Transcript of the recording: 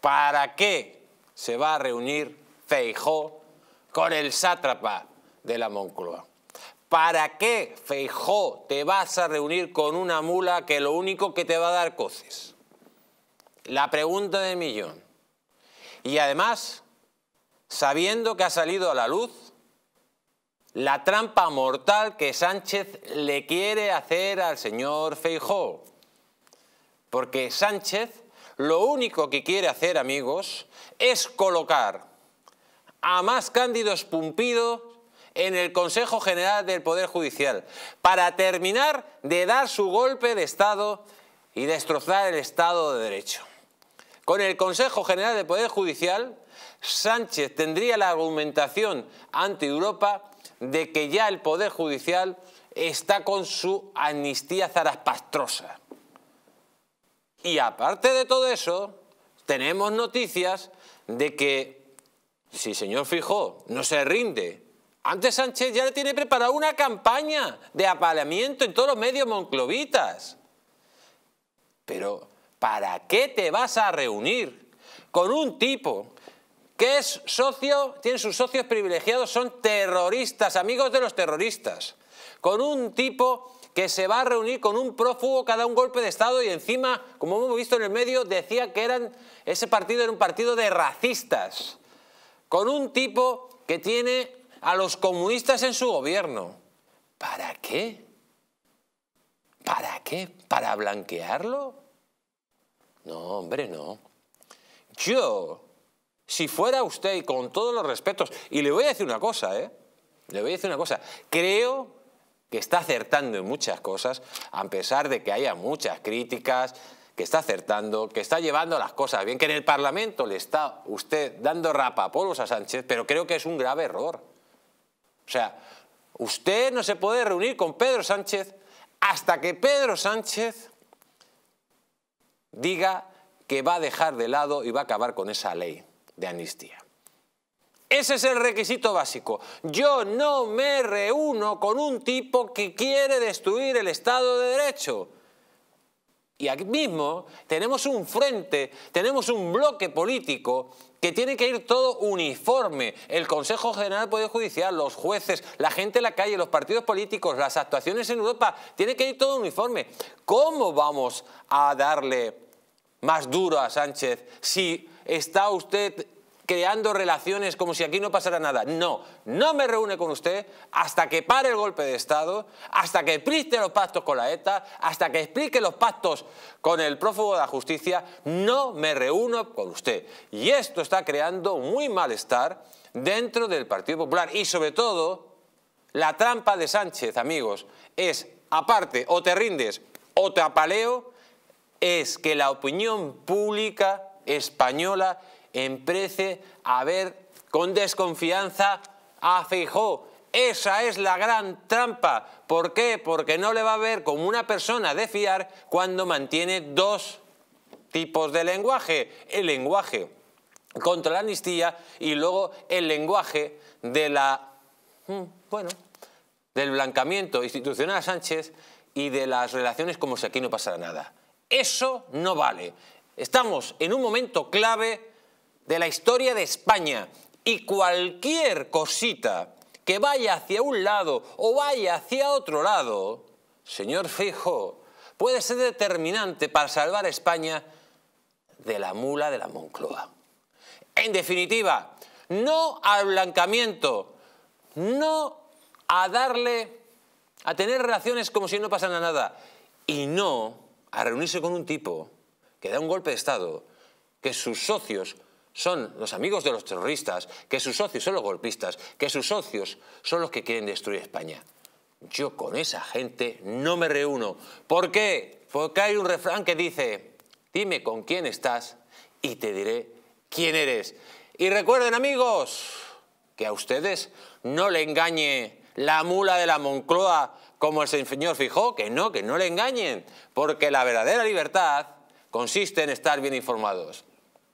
¿Para qué se va a reunir Feijó con el sátrapa de la Moncloa? ¿Para qué, Feijó, te vas a reunir con una mula que lo único que te va a dar coces? La pregunta de millón. Y además, sabiendo que ha salido a la luz la trampa mortal que Sánchez le quiere hacer al señor Feijó. Porque Sánchez lo único que quiere hacer, amigos, es colocar a más cándidos pumpidos en el Consejo General del Poder Judicial para terminar de dar su golpe de Estado y destrozar el Estado de Derecho. Con el Consejo General del Poder Judicial, Sánchez tendría la argumentación ante Europa de que ya el Poder Judicial está con su amnistía zarapastrosa. Y aparte de todo eso, tenemos noticias de que si señor Fijó no se rinde, antes Sánchez ya le tiene preparada una campaña de apaleamiento en todos los medios monclovitas. Pero, ¿para qué te vas a reunir con un tipo que es socio, tiene sus socios privilegiados, son terroristas, amigos de los terroristas, con un tipo que se va a reunir con un prófugo que un golpe de Estado y encima, como hemos visto en el medio, decía que eran, ese partido era un partido de racistas, con un tipo que tiene a los comunistas en su gobierno. ¿Para qué? ¿Para qué? ¿Para blanquearlo? No, hombre, no. Yo, si fuera usted, y con todos los respetos, y le voy a decir una cosa, ¿eh? Le voy a decir una cosa, creo que está acertando en muchas cosas, a pesar de que haya muchas críticas, que está acertando, que está llevando las cosas bien, que en el Parlamento le está usted dando rapapolos a Sánchez, pero creo que es un grave error. O sea, usted no se puede reunir con Pedro Sánchez hasta que Pedro Sánchez diga que va a dejar de lado y va a acabar con esa ley de amnistía. Ese es el requisito básico. Yo no me reúno con un tipo que quiere destruir el Estado de Derecho. Y aquí mismo tenemos un frente, tenemos un bloque político que tiene que ir todo uniforme. El Consejo General del Poder Judicial, los jueces, la gente en la calle, los partidos políticos, las actuaciones en Europa, tiene que ir todo uniforme. ¿Cómo vamos a darle más duro a Sánchez si está usted creando relaciones como si aquí no pasara nada. No, no me reúne con usted hasta que pare el golpe de Estado, hasta que explique los pactos con la ETA, hasta que explique los pactos con el prófugo de la justicia, no me reúno con usted. Y esto está creando muy malestar dentro del Partido Popular y sobre todo la trampa de Sánchez, amigos, es aparte o te rindes o te apaleo, es que la opinión pública española empiece a ver con desconfianza a Fijó. Esa es la gran trampa. ¿Por qué? Porque no le va a ver como una persona de fiar cuando mantiene dos tipos de lenguaje. El lenguaje contra la amnistía y luego el lenguaje de la... Mm, bueno, del blancamiento institucional a Sánchez y de las relaciones como si aquí no pasara nada. Eso no vale. Estamos en un momento clave de la historia de España y cualquier cosita que vaya hacia un lado o vaya hacia otro lado, señor Fijo, puede ser determinante para salvar a España de la mula de la Moncloa. En definitiva, no al blancamiento, no a darle, a tener relaciones como si no pasara nada, y no a reunirse con un tipo que da un golpe de Estado, que sus socios son los amigos de los terroristas, que sus socios son los golpistas, que sus socios son los que quieren destruir España. Yo con esa gente no me reúno. ¿Por qué? Porque hay un refrán que dice, dime con quién estás y te diré quién eres. Y recuerden amigos, que a ustedes no le engañe la mula de la Moncloa como el señor Fijó, que no, que no le engañen, porque la verdadera libertad consiste en estar bien informados.